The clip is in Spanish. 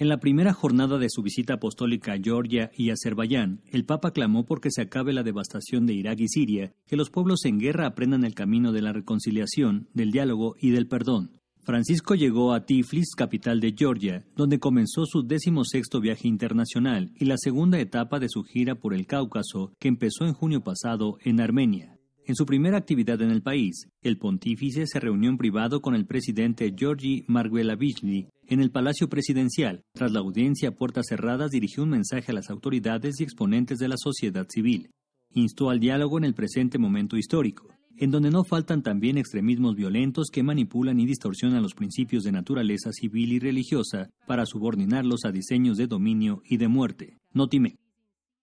En la primera jornada de su visita apostólica a Georgia y Azerbaiyán, el Papa clamó porque se acabe la devastación de Irak y Siria, que los pueblos en guerra aprendan el camino de la reconciliación, del diálogo y del perdón. Francisco llegó a Tiflis, capital de Georgia, donde comenzó su decimosexto viaje internacional y la segunda etapa de su gira por el Cáucaso, que empezó en junio pasado en Armenia. En su primera actividad en el país, el pontífice se reunió en privado con el presidente Georgi Margvelashvili. En el Palacio Presidencial, tras la audiencia a puertas cerradas, dirigió un mensaje a las autoridades y exponentes de la sociedad civil. Instó al diálogo en el presente momento histórico, en donde no faltan también extremismos violentos que manipulan y distorsionan los principios de naturaleza civil y religiosa para subordinarlos a diseños de dominio y de muerte. Notime.